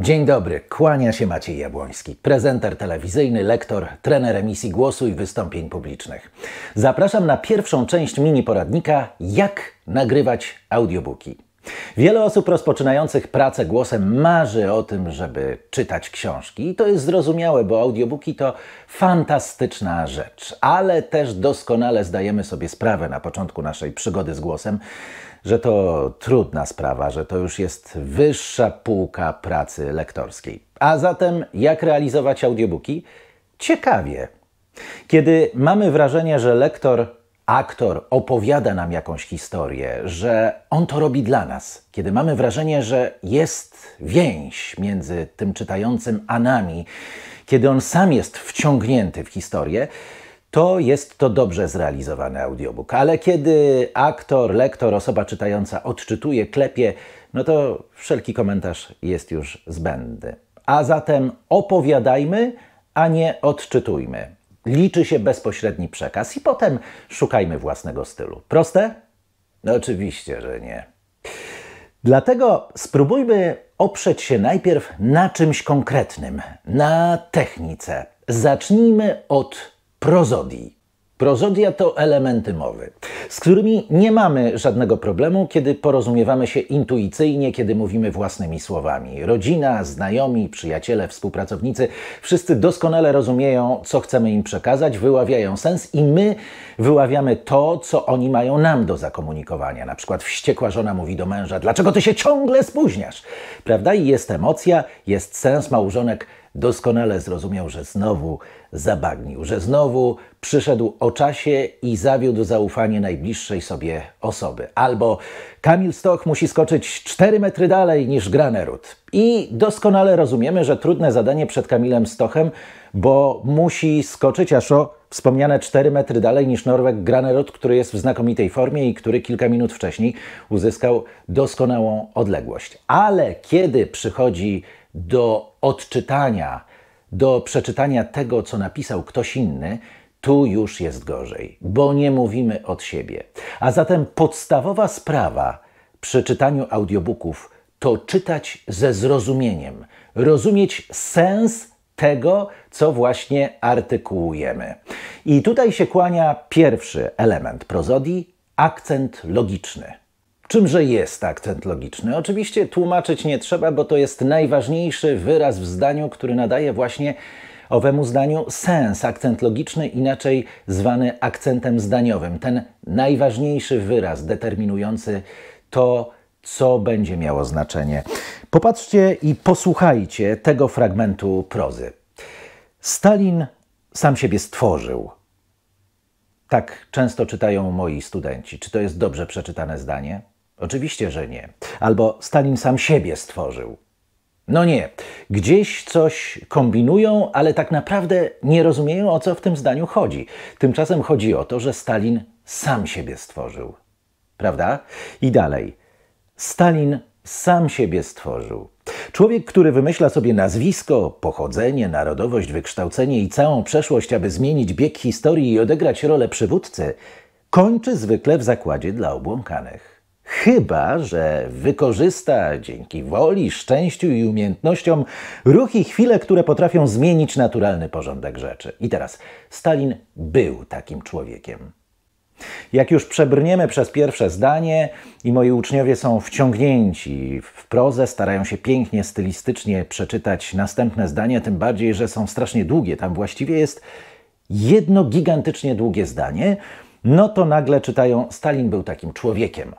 Dzień dobry, kłania się Maciej Jabłoński, prezenter telewizyjny, lektor, trener emisji głosu i wystąpień publicznych. Zapraszam na pierwszą część mini poradnika Jak nagrywać audiobooki. Wiele osób rozpoczynających pracę głosem marzy o tym, żeby czytać książki. I to jest zrozumiałe, bo audiobooki to fantastyczna rzecz. Ale też doskonale zdajemy sobie sprawę na początku naszej przygody z głosem, że to trudna sprawa, że to już jest wyższa półka pracy lektorskiej. A zatem, jak realizować audiobooki? Ciekawie. Kiedy mamy wrażenie, że lektor aktor opowiada nam jakąś historię, że on to robi dla nas, kiedy mamy wrażenie, że jest więź między tym czytającym a nami, kiedy on sam jest wciągnięty w historię, to jest to dobrze zrealizowany audiobook. Ale kiedy aktor, lektor, osoba czytająca odczytuje, klepie, no to wszelki komentarz jest już zbędny. A zatem opowiadajmy, a nie odczytujmy. Liczy się bezpośredni przekaz i potem szukajmy własnego stylu. Proste? No oczywiście, że nie. Dlatego spróbujmy oprzeć się najpierw na czymś konkretnym, na technice. Zacznijmy od prozodii. Prozodia to elementy mowy, z którymi nie mamy żadnego problemu, kiedy porozumiewamy się intuicyjnie, kiedy mówimy własnymi słowami. Rodzina, znajomi, przyjaciele, współpracownicy wszyscy doskonale rozumieją, co chcemy im przekazać, wyławiają sens i my wyławiamy to, co oni mają nam do zakomunikowania. Na przykład wściekła żona mówi do męża: Dlaczego ty się ciągle spóźniasz? Prawda? I jest emocja, jest sens. Małżonek doskonale zrozumiał, że znowu zabagnił, że znowu przyszedł o czasie i zawiódł zaufanie najbliższej sobie osoby. Albo Kamil Stoch musi skoczyć 4 metry dalej niż Granerud. I doskonale rozumiemy, że trudne zadanie przed Kamilem Stochem, bo musi skoczyć aż o wspomniane 4 metry dalej niż Norweg Granerud, który jest w znakomitej formie i który kilka minut wcześniej uzyskał doskonałą odległość. Ale kiedy przychodzi do odczytania do przeczytania tego, co napisał ktoś inny, tu już jest gorzej, bo nie mówimy od siebie. A zatem podstawowa sprawa przy czytaniu audiobooków to czytać ze zrozumieniem, rozumieć sens tego, co właśnie artykułujemy. I tutaj się kłania pierwszy element prozodii akcent logiczny. Czymże jest akcent logiczny? Oczywiście tłumaczyć nie trzeba, bo to jest najważniejszy wyraz w zdaniu, który nadaje właśnie owemu zdaniu sens, akcent logiczny, inaczej zwany akcentem zdaniowym. Ten najważniejszy wyraz determinujący to, co będzie miało znaczenie. Popatrzcie i posłuchajcie tego fragmentu prozy. Stalin sam siebie stworzył. Tak często czytają moi studenci. Czy to jest dobrze przeczytane zdanie? Oczywiście, że nie. Albo Stalin sam siebie stworzył. No nie, gdzieś coś kombinują, ale tak naprawdę nie rozumieją o co w tym zdaniu chodzi. Tymczasem chodzi o to, że Stalin sam siebie stworzył. Prawda? I dalej. Stalin sam siebie stworzył. Człowiek, który wymyśla sobie nazwisko, pochodzenie, narodowość, wykształcenie i całą przeszłość, aby zmienić bieg historii i odegrać rolę przywódcy, kończy zwykle w zakładzie dla obłąkanych. Chyba, że wykorzysta dzięki woli, szczęściu i umiejętnościom ruch i chwile, które potrafią zmienić naturalny porządek rzeczy. I teraz, Stalin był takim człowiekiem. Jak już przebrniemy przez pierwsze zdanie i moi uczniowie są wciągnięci w prozę, starają się pięknie, stylistycznie przeczytać następne zdanie, tym bardziej, że są strasznie długie. Tam właściwie jest jedno gigantycznie długie zdanie. No to nagle czytają: Stalin był takim człowiekiem.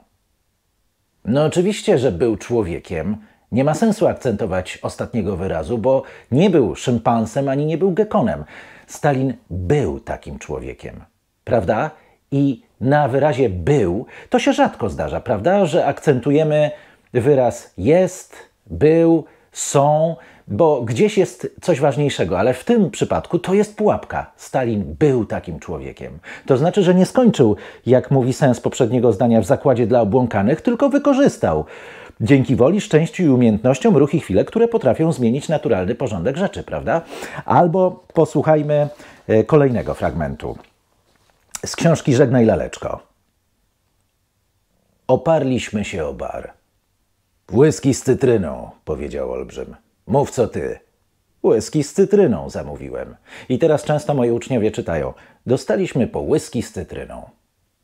No oczywiście, że był człowiekiem. Nie ma sensu akcentować ostatniego wyrazu, bo nie był szympansem ani nie był gekonem. Stalin był takim człowiekiem, prawda? I na wyrazie był to się rzadko zdarza, prawda? Że akcentujemy wyraz jest, był, są, bo gdzieś jest coś ważniejszego, ale w tym przypadku to jest pułapka. Stalin był takim człowiekiem. To znaczy, że nie skończył, jak mówi sens poprzedniego zdania, w zakładzie dla obłąkanych, tylko wykorzystał. Dzięki woli, szczęściu i umiejętnościom ruch i chwile, które potrafią zmienić naturalny porządek rzeczy, prawda? Albo posłuchajmy e, kolejnego fragmentu z książki Żegnaj Laleczko. Oparliśmy się o bar. Błyski z cytryną, powiedział Olbrzym. Mów co ty. Łyski z cytryną zamówiłem. I teraz często moi uczniowie czytają: Dostaliśmy po łyski z cytryną.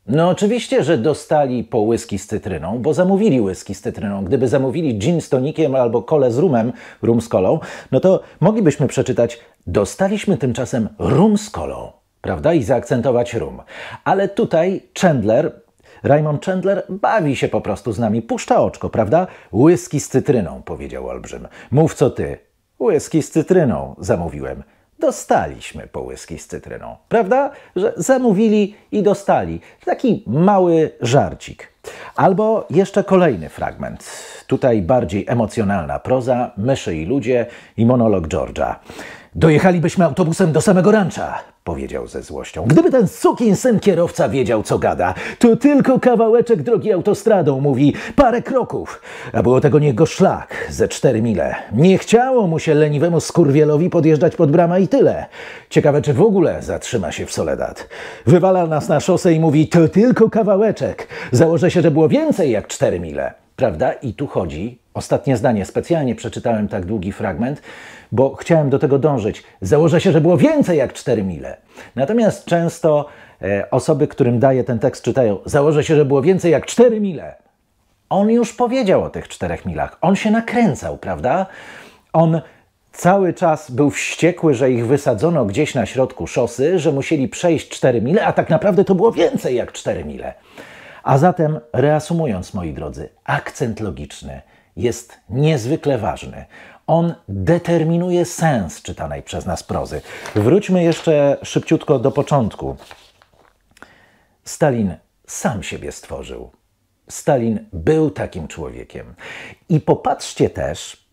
No oczywiście, że dostali po łyski z cytryną, bo zamówili łyski z cytryną. Gdyby zamówili gin z tonikiem albo kole z rumem, rum z kolą, no to moglibyśmy przeczytać dostaliśmy tymczasem rum z kolą, prawda? I zaakcentować rum. Ale tutaj Chandler Raymond Chandler bawi się po prostu z nami, puszcza oczko, prawda? Łyski z cytryną, powiedział Olbrzym. Mów co ty. Łyski z cytryną, zamówiłem. Dostaliśmy po Łyski z cytryną, prawda? Że zamówili i dostali. Taki mały żarcik. Albo jeszcze kolejny fragment. Tutaj bardziej emocjonalna proza, myszy i ludzie i monolog George'a. Dojechalibyśmy autobusem do samego rancza, powiedział ze złością. Gdyby ten syn kierowca wiedział, co gada, to tylko kawałeczek drogi autostradą, mówi, parę kroków. A było tego niego szlak, ze cztery mile. Nie chciało mu się leniwemu skurwielowi podjeżdżać pod bramę i tyle. Ciekawe, czy w ogóle zatrzyma się w Soledad. Wywala nas na szosę i mówi, to tylko kawałeczek. Założę się, że było więcej jak cztery mile. Prawda? I tu chodzi Ostatnie zdanie. Specjalnie przeczytałem tak długi fragment, bo chciałem do tego dążyć. Założę się, że było więcej jak 4 mile. Natomiast często e, osoby, którym daję ten tekst, czytają: Założę się, że było więcej jak 4 mile. On już powiedział o tych 4 milach. On się nakręcał, prawda? On cały czas był wściekły, że ich wysadzono gdzieś na środku szosy, że musieli przejść 4 mile, a tak naprawdę to było więcej jak 4 mile. A zatem, reasumując, moi drodzy, akcent logiczny – jest niezwykle ważny. On determinuje sens czytanej przez nas prozy. Wróćmy jeszcze szybciutko do początku. Stalin sam siebie stworzył. Stalin był takim człowiekiem. I popatrzcie też,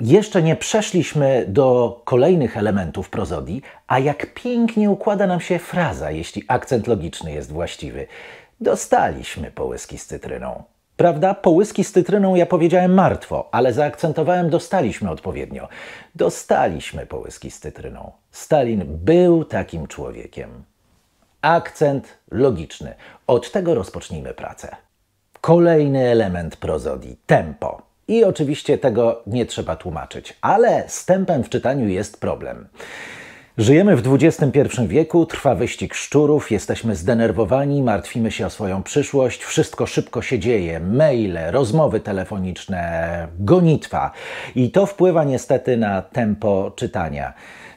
jeszcze nie przeszliśmy do kolejnych elementów prozodii, a jak pięknie układa nam się fraza, jeśli akcent logiczny jest właściwy. Dostaliśmy połyski z cytryną. Prawda? Połyski z cytryną ja powiedziałem martwo, ale zaakcentowałem dostaliśmy odpowiednio. Dostaliśmy połyski z cytryną. Stalin był takim człowiekiem. Akcent logiczny. Od tego rozpocznijmy pracę. Kolejny element prozodii tempo. I oczywiście tego nie trzeba tłumaczyć, ale z tempem w czytaniu jest problem. Żyjemy w XXI wieku, trwa wyścig szczurów, jesteśmy zdenerwowani, martwimy się o swoją przyszłość, wszystko szybko się dzieje, maile, rozmowy telefoniczne, gonitwa i to wpływa niestety na tempo czytania.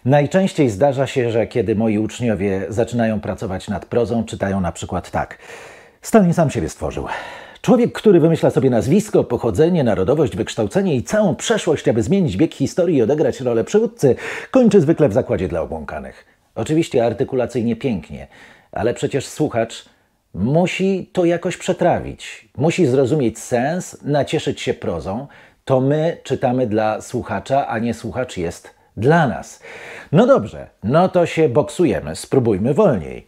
Najczęściej zdarza się, że kiedy moi uczniowie zaczynają pracować nad prozą, czytają na przykład tak. Stalin sam siebie stworzył. Człowiek, który wymyśla sobie nazwisko, pochodzenie, narodowość, wykształcenie i całą przeszłość, aby zmienić bieg historii i odegrać rolę przywódcy, kończy zwykle w zakładzie dla obłąkanych. Oczywiście artykulacyjnie pięknie, ale przecież słuchacz musi to jakoś przetrawić. Musi zrozumieć sens, nacieszyć się prozą. To my czytamy dla słuchacza, a nie słuchacz jest dla nas. No dobrze, no to się boksujemy, spróbujmy wolniej.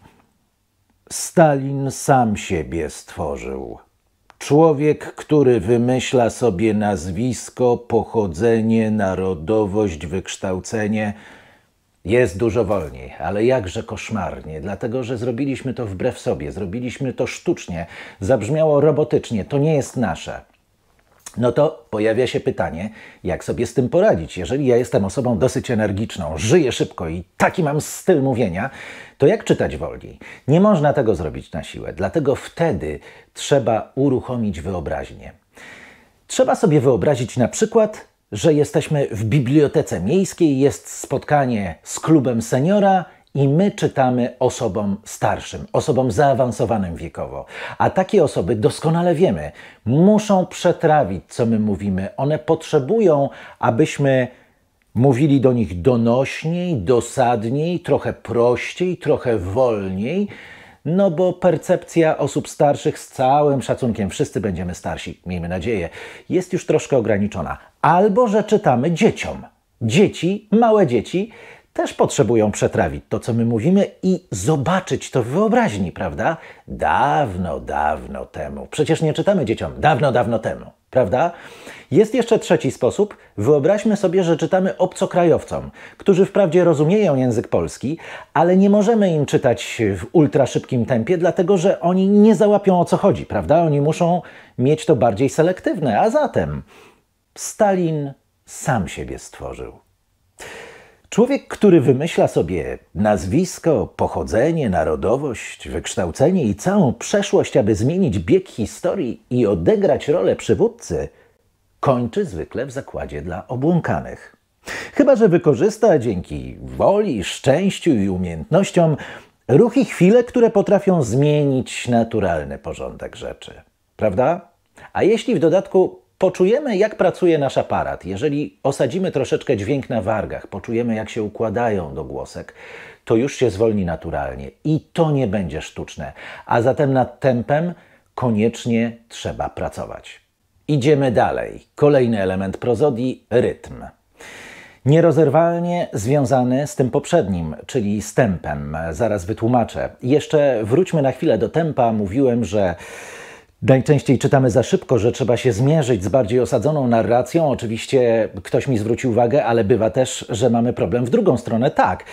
Stalin sam siebie stworzył. Człowiek, który wymyśla sobie nazwisko, pochodzenie, narodowość, wykształcenie, jest dużo wolniej, ale jakże koszmarnie, dlatego że zrobiliśmy to wbrew sobie, zrobiliśmy to sztucznie, zabrzmiało robotycznie, to nie jest nasze no to pojawia się pytanie, jak sobie z tym poradzić. Jeżeli ja jestem osobą dosyć energiczną, żyję szybko i taki mam styl mówienia, to jak czytać wolniej? Nie można tego zrobić na siłę, dlatego wtedy trzeba uruchomić wyobraźnię. Trzeba sobie wyobrazić na przykład, że jesteśmy w bibliotece miejskiej, jest spotkanie z klubem seniora i my czytamy osobom starszym, osobom zaawansowanym wiekowo. A takie osoby doskonale wiemy, muszą przetrawić, co my mówimy. One potrzebują, abyśmy mówili do nich donośniej, dosadniej, trochę prościej, trochę wolniej. No bo percepcja osób starszych z całym szacunkiem, wszyscy będziemy starsi, miejmy nadzieję, jest już troszkę ograniczona. Albo że czytamy dzieciom. Dzieci, małe dzieci, też potrzebują przetrawić to, co my mówimy i zobaczyć to w wyobraźni, prawda? Dawno, dawno temu. Przecież nie czytamy dzieciom dawno, dawno temu, prawda? Jest jeszcze trzeci sposób. Wyobraźmy sobie, że czytamy obcokrajowcom, którzy wprawdzie rozumieją język polski, ale nie możemy im czytać w ultraszybkim tempie, dlatego że oni nie załapią o co chodzi, prawda? Oni muszą mieć to bardziej selektywne, a zatem Stalin sam siebie stworzył. Człowiek, który wymyśla sobie nazwisko, pochodzenie, narodowość, wykształcenie i całą przeszłość, aby zmienić bieg historii i odegrać rolę przywódcy, kończy zwykle w zakładzie dla obłąkanych. Chyba, że wykorzysta dzięki woli, szczęściu i umiejętnościom ruch i chwile, które potrafią zmienić naturalny porządek rzeczy. Prawda? A jeśli w dodatku Poczujemy, jak pracuje nasz aparat. Jeżeli osadzimy troszeczkę dźwięk na wargach, poczujemy, jak się układają do głosek, to już się zwolni naturalnie i to nie będzie sztuczne. A zatem nad tempem koniecznie trzeba pracować. Idziemy dalej. Kolejny element prozodii rytm. Nierozerwalnie związany z tym poprzednim, czyli z tempem. Zaraz wytłumaczę. Jeszcze wróćmy na chwilę do tempa. Mówiłem, że Najczęściej czytamy za szybko, że trzeba się zmierzyć z bardziej osadzoną narracją. Oczywiście ktoś mi zwrócił uwagę, ale bywa też, że mamy problem w drugą stronę. Tak,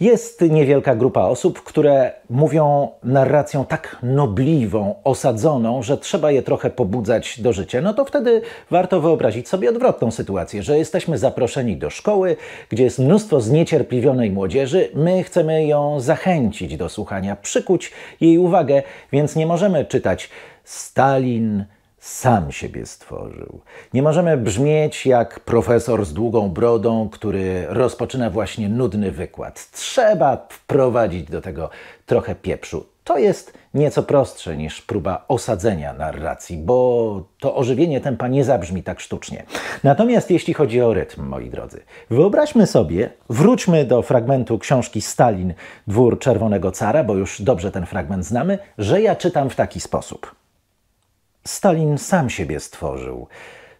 jest niewielka grupa osób, które mówią narracją tak nobliwą, osadzoną, że trzeba je trochę pobudzać do życia. No to wtedy warto wyobrazić sobie odwrotną sytuację, że jesteśmy zaproszeni do szkoły, gdzie jest mnóstwo zniecierpliwionej młodzieży. My chcemy ją zachęcić do słuchania, przykuć jej uwagę, więc nie możemy czytać Stalin sam siebie stworzył. Nie możemy brzmieć jak profesor z długą brodą, który rozpoczyna właśnie nudny wykład. Trzeba wprowadzić do tego trochę pieprzu. To jest nieco prostsze niż próba osadzenia narracji, bo to ożywienie tempa nie zabrzmi tak sztucznie. Natomiast jeśli chodzi o rytm, moi drodzy, wyobraźmy sobie, wróćmy do fragmentu książki Stalin, Dwór Czerwonego Cara, bo już dobrze ten fragment znamy, że ja czytam w taki sposób. Stalin sam siebie stworzył.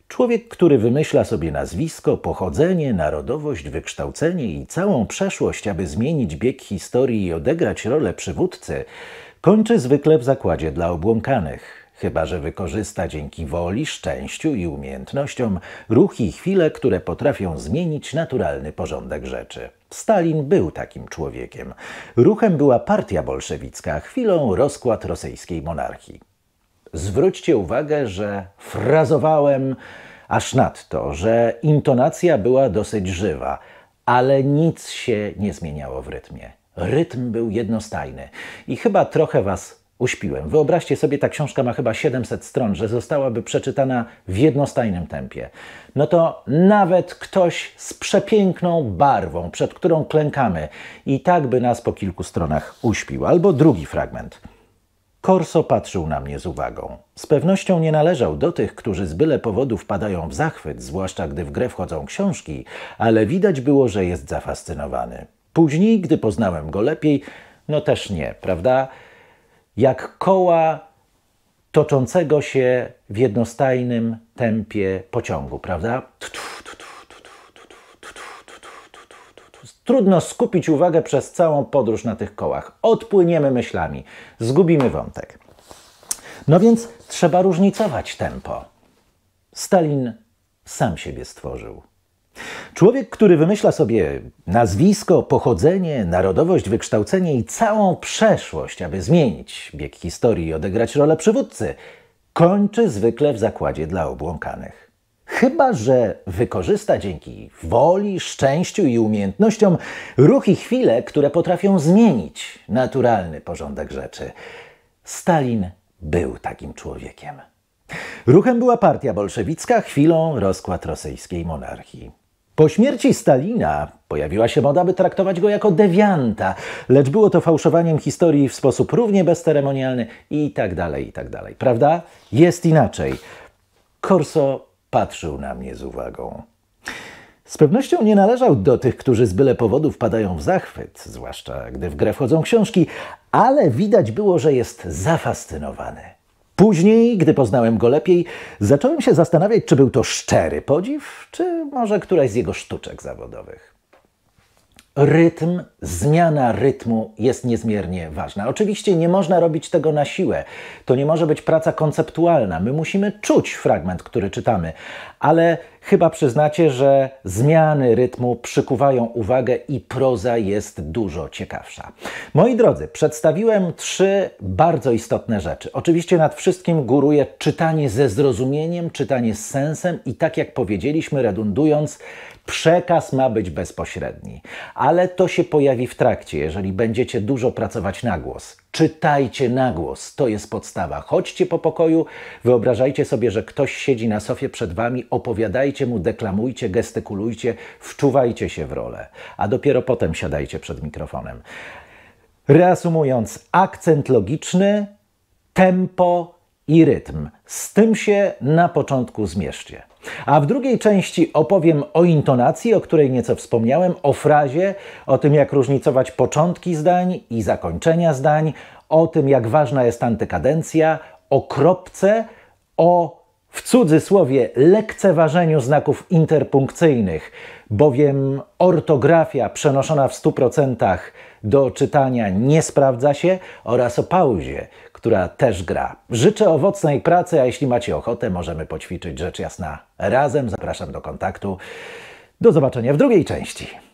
Człowiek, który wymyśla sobie nazwisko, pochodzenie, narodowość, wykształcenie i całą przeszłość, aby zmienić bieg historii i odegrać rolę przywódcy, kończy zwykle w zakładzie dla obłąkanych chyba że wykorzysta dzięki woli, szczęściu i umiejętnościom ruch i chwile, które potrafią zmienić naturalny porządek rzeczy. Stalin był takim człowiekiem. Ruchem była partia bolszewicka, chwilą rozkład rosyjskiej monarchii. Zwróćcie uwagę, że frazowałem aż nadto, że intonacja była dosyć żywa, ale nic się nie zmieniało w rytmie. Rytm był jednostajny i chyba trochę was uśpiłem. Wyobraźcie sobie, ta książka ma chyba 700 stron, że zostałaby przeczytana w jednostajnym tempie. No to nawet ktoś z przepiękną barwą, przed którą klękamy, i tak by nas po kilku stronach uśpił. Albo drugi fragment. Corso patrzył na mnie z uwagą. Z pewnością nie należał do tych, którzy z byle powodu wpadają w zachwyt, zwłaszcza gdy w grę wchodzą książki, ale widać było, że jest zafascynowany. Później, gdy poznałem go lepiej, no też nie, prawda? Jak koła toczącego się w jednostajnym tempie pociągu, prawda? Tf, Trudno skupić uwagę przez całą podróż na tych kołach. Odpłyniemy myślami, zgubimy wątek. No więc trzeba różnicować tempo. Stalin sam siebie stworzył. Człowiek, który wymyśla sobie nazwisko, pochodzenie, narodowość, wykształcenie i całą przeszłość, aby zmienić bieg historii i odegrać rolę przywódcy, kończy zwykle w zakładzie dla obłąkanych. Chyba, że wykorzysta dzięki woli, szczęściu i umiejętnościom ruch i chwile, które potrafią zmienić naturalny porządek rzeczy. Stalin był takim człowiekiem. Ruchem była partia bolszewicka, chwilą rozkład rosyjskiej monarchii. Po śmierci Stalina pojawiła się moda, by traktować go jako dewianta, lecz było to fałszowaniem historii w sposób równie bezceremonialny i tak dalej, i tak dalej. Prawda? Jest inaczej. Korso patrzył na mnie z uwagą. Z pewnością nie należał do tych, którzy z byle powodu wpadają w zachwyt, zwłaszcza gdy w grę wchodzą książki, ale widać było, że jest zafascynowany. Później, gdy poznałem go lepiej, zacząłem się zastanawiać, czy był to szczery podziw, czy może któraś z jego sztuczek zawodowych rytm, zmiana rytmu jest niezmiernie ważna. Oczywiście nie można robić tego na siłę. To nie może być praca konceptualna. My musimy czuć fragment, który czytamy, ale chyba przyznacie, że zmiany rytmu przykuwają uwagę i proza jest dużo ciekawsza. Moi drodzy, przedstawiłem trzy bardzo istotne rzeczy. Oczywiście nad wszystkim góruje czytanie ze zrozumieniem, czytanie z sensem i tak jak powiedzieliśmy, redundując, Przekaz ma być bezpośredni, ale to się pojawi w trakcie, jeżeli będziecie dużo pracować na głos. Czytajcie na głos, to jest podstawa. Chodźcie po pokoju, wyobrażajcie sobie, że ktoś siedzi na sofie przed wami, opowiadajcie mu, deklamujcie, gestykulujcie, wczuwajcie się w rolę, a dopiero potem siadajcie przed mikrofonem. Reasumując, akcent logiczny, tempo i rytm. Z tym się na początku zmierzcie. A w drugiej części opowiem o intonacji, o której nieco wspomniałem, o frazie, o tym jak różnicować początki zdań i zakończenia zdań, o tym jak ważna jest antykadencja, o kropce, o w cudzysłowie lekceważeniu znaków interpunkcyjnych, bowiem ortografia przenoszona w 100% do czytania nie sprawdza się oraz o pauzie, która też gra. Życzę owocnej pracy, a jeśli macie ochotę, możemy poćwiczyć rzecz jasna razem. Zapraszam do kontaktu. Do zobaczenia w drugiej części.